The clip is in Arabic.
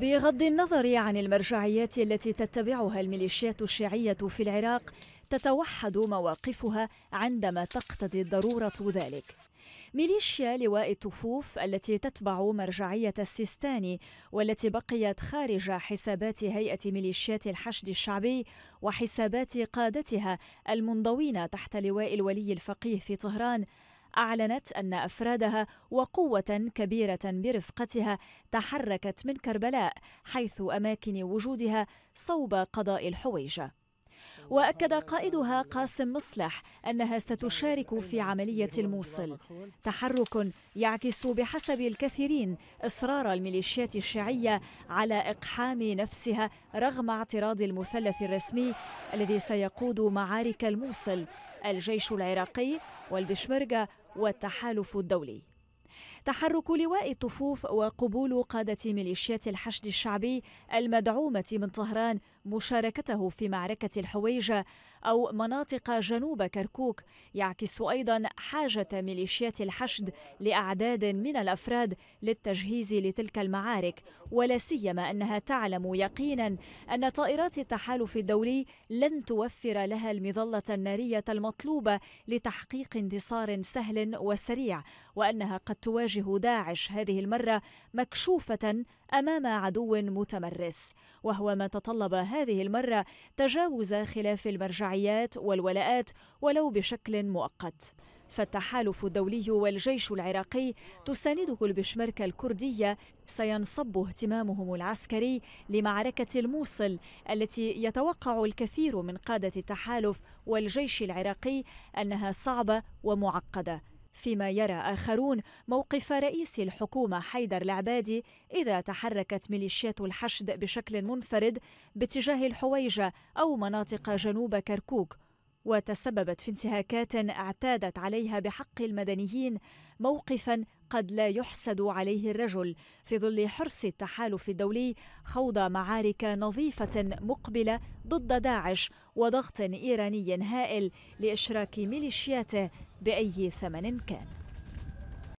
بغض النظر عن المرجعيات التي تتبعها الميليشيات الشيعية في العراق تتوحد مواقفها عندما تقتضي الضرورة ذلك ميليشيا لواء الطفوف التي تتبع مرجعية السيستاني والتي بقيت خارج حسابات هيئة ميليشيات الحشد الشعبي وحسابات قادتها المنضوين تحت لواء الولي الفقيه في طهران أعلنت أن أفرادها وقوة كبيرة برفقتها تحركت من كربلاء حيث أماكن وجودها صوب قضاء الحويجة واكد قائدها قاسم مصلح انها ستشارك في عمليه الموصل تحرك يعكس بحسب الكثيرين اصرار الميليشيات الشيعيه على اقحام نفسها رغم اعتراض المثلث الرسمي الذي سيقود معارك الموصل الجيش العراقي والبشمرجة والتحالف الدولي تحرك لواء الطفوف وقبول قادة ميليشيات الحشد الشعبي المدعومة من طهران مشاركته في معركة الحويجة أو مناطق جنوب كركوك يعكس أيضا حاجة ميليشيات الحشد لأعداد من الأفراد للتجهيز لتلك المعارك ولا سيما أنها تعلم يقينا أن طائرات التحالف الدولي لن توفر لها المظلة النارية المطلوبة لتحقيق انتصار سهل وسريع وأنها قد تواجه داعش هذه المرة مكشوفة أمام عدو متمرس وهو ما تطلب هذا هذه المرة تجاوز خلاف المرجعيات والولاءات ولو بشكل مؤقت فالتحالف الدولي والجيش العراقي تسانده البشمركة الكردية سينصب اهتمامهم العسكري لمعركة الموصل التي يتوقع الكثير من قادة التحالف والجيش العراقي أنها صعبة ومعقدة فيما يرى آخرون موقف رئيس الحكومة حيدر العبادي إذا تحركت ميليشيات الحشد بشكل منفرد باتجاه الحويجة أو مناطق جنوب كركوك وتسببت في انتهاكات اعتادت عليها بحق المدنيين موقفا قد لا يحسد عليه الرجل في ظل حرص التحالف الدولي خوض معارك نظيفه مقبله ضد داعش وضغط ايراني هائل لاشراك ميليشياته بأي ثمن كان